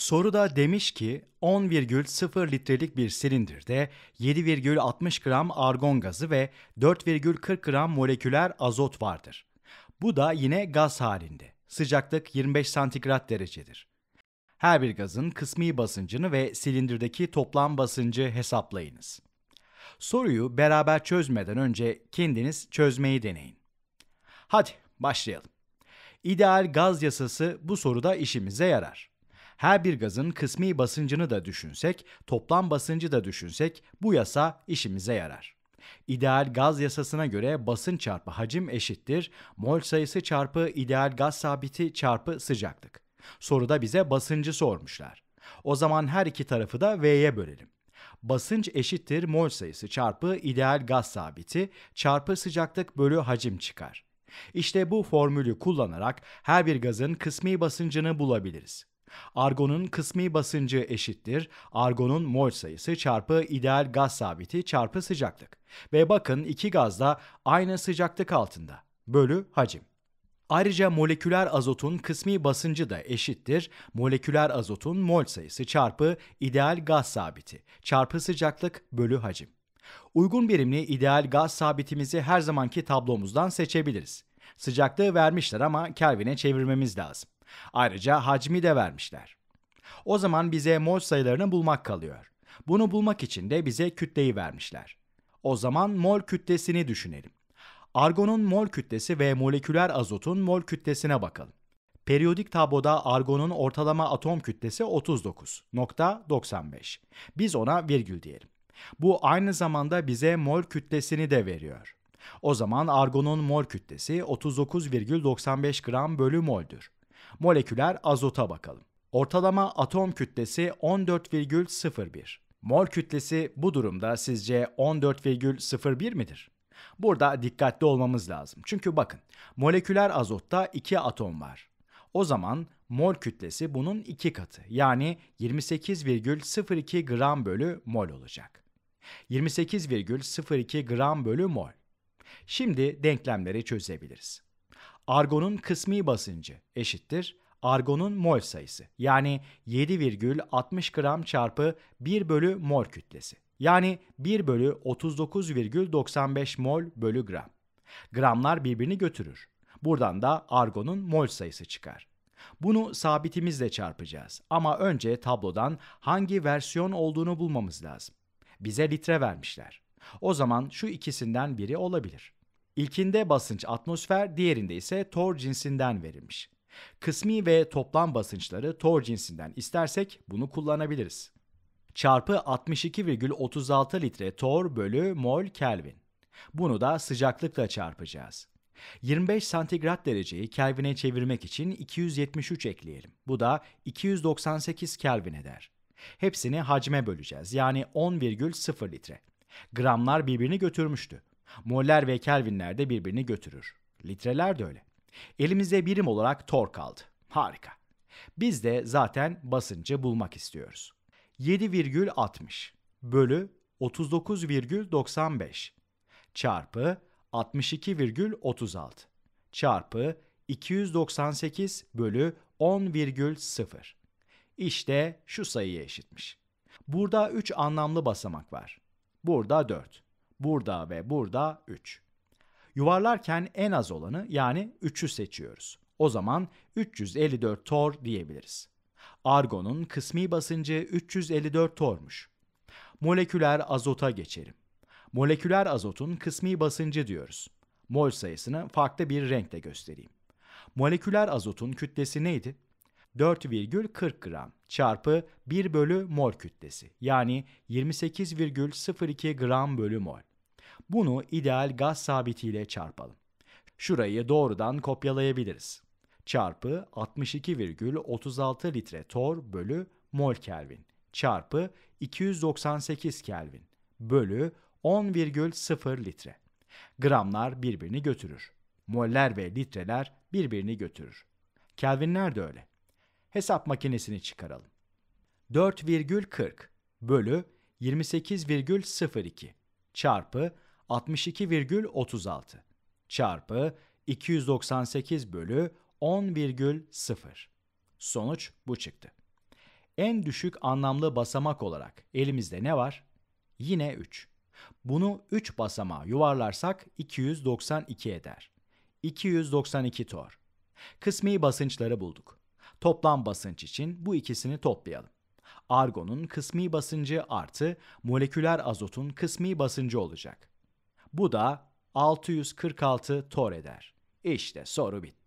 Soruda demiş ki 10,0 litrelik bir silindirde 7,60 gram argon gazı ve 4,40 gram moleküler azot vardır. Bu da yine gaz halinde. Sıcaklık 25 santigrat derecedir. Her bir gazın kısmi basıncını ve silindirdeki toplam basıncı hesaplayınız. Soruyu beraber çözmeden önce kendiniz çözmeyi deneyin. Hadi başlayalım. İdeal gaz yasası bu soruda işimize yarar. Her bir gazın kısmi basıncını da düşünsek, toplam basıncı da düşünsek bu yasa işimize yarar. İdeal gaz yasasına göre basın çarpı hacim eşittir mol sayısı çarpı ideal gaz sabiti çarpı sıcaklık. Soruda bize basıncı sormuşlar. O zaman her iki tarafı da V'ye bölelim. Basınç eşittir mol sayısı çarpı ideal gaz sabiti çarpı sıcaklık bölü hacim çıkar. İşte bu formülü kullanarak her bir gazın kısmi basıncını bulabiliriz. Argonun kısmi basıncı eşittir. Argonun mol sayısı çarpı ideal gaz sabiti çarpı sıcaklık. Ve bakın iki gaz da aynı sıcaklık altında. Bölü hacim. Ayrıca moleküler azotun kısmi basıncı da eşittir moleküler azotun mol sayısı çarpı ideal gaz sabiti çarpı sıcaklık bölü hacim. Uygun birimli ideal gaz sabitimizi her zamanki tablomuzdan seçebiliriz. Sıcaklığı vermişler ama Kelvin'e çevirmemiz lazım. Ayrıca hacmi de vermişler. O zaman bize mol sayılarını bulmak kalıyor. Bunu bulmak için de bize kütleyi vermişler. O zaman mol kütlesini düşünelim. Argonun mol kütlesi ve moleküler azotun mol kütlesine bakalım. Periyodik tabloda argonun ortalama atom kütlesi 39.95. Biz ona virgül diyelim. Bu aynı zamanda bize mol kütlesini de veriyor. O zaman argonun mol kütlesi 39,95 gram bölü moldür moleküler azota bakalım. Ortalama atom kütlesi 14,01. Mol kütlesi bu durumda sizce 14,01 midir? Burada dikkatli olmamız lazım. Çünkü bakın, moleküler azotta 2 atom var. O zaman mol kütlesi bunun 2 katı yani 28,02 gram bölü mol olacak. 28,02 gram bölü mol. Şimdi denklemleri çözebiliriz argonun kısmi basıncı eşittir argonun mol sayısı yani 7,60 gram çarpı 1 bölü mol kütlesi yani 1 bölü 39,95 mol bölü gram. Gramlar birbirini götürür. Buradan da argonun mol sayısı çıkar. Bunu sabitimizle çarpacağız ama önce tablodan hangi versiyon olduğunu bulmamız lazım. Bize litre vermişler. O zaman şu ikisinden biri olabilir. İlkinde basınç atmosfer, diğerinde ise tor cinsinden verilmiş. Kısmi ve toplam basınçları tor cinsinden istersek bunu kullanabiliriz. Çarpı 62,36 litre tor bölü mol Kelvin. Bunu da sıcaklıkla çarpacağız. 25 santigrat dereceyi Kelvin'e çevirmek için 273 ekleyelim. Bu da 298 Kelvin eder. Hepsini hacme böleceğiz yani 10,0 litre. Gramlar birbirini götürmüştü. Moller ve Kelvinler de birbirini götürür. Litreler de öyle. Elimize birim olarak tor kaldı. Harika. Biz de zaten basıncı bulmak istiyoruz. 7,60 bölü 39,95 çarpı 62,36 çarpı 298 bölü 10,0. İşte şu sayıya eşitmiş. Burada 3 anlamlı basamak var. Burada 4 burada ve burada 3. Yuvarlarken en az olanı yani 3'ü seçiyoruz. O zaman 354 tor diyebiliriz. Argonun kısmi basıncı 354 tormuş. Moleküler azota geçelim. Moleküler azotun kısmi basıncı diyoruz. Mol sayısını farklı bir renkle göstereyim. Moleküler azotun kütlesi neydi? 4,40 gram çarpı 1 bölü mol kütlesi yani 28,02 gram bölü mol. Bunu ideal gaz sabitiyle çarpalım. Şurayı doğrudan kopyalayabiliriz. Çarpı 62,36 litre tor bölü mol Kelvin çarpı 298 Kelvin bölü 10,0 litre. Gramlar birbirini götürür. Moller ve litreler birbirini götürür. Kelvinler de öyle. Hesap makinesini çıkaralım. 4,40 bölü 28,02 çarpı 62,36 çarpı 298 bölü 10,0. Sonuç bu çıktı. En düşük anlamlı basamak olarak elimizde ne var? Yine 3. Bunu 3 basamağa yuvarlarsak 292 eder. 292 tor. Kısmi basınçları bulduk. Toplam basınç için bu ikisini toplayalım. Argonun kısmi basıncı artı moleküler azotun kısmi basıncı olacak. Bu da 646 tor eder. İşte soru bitti.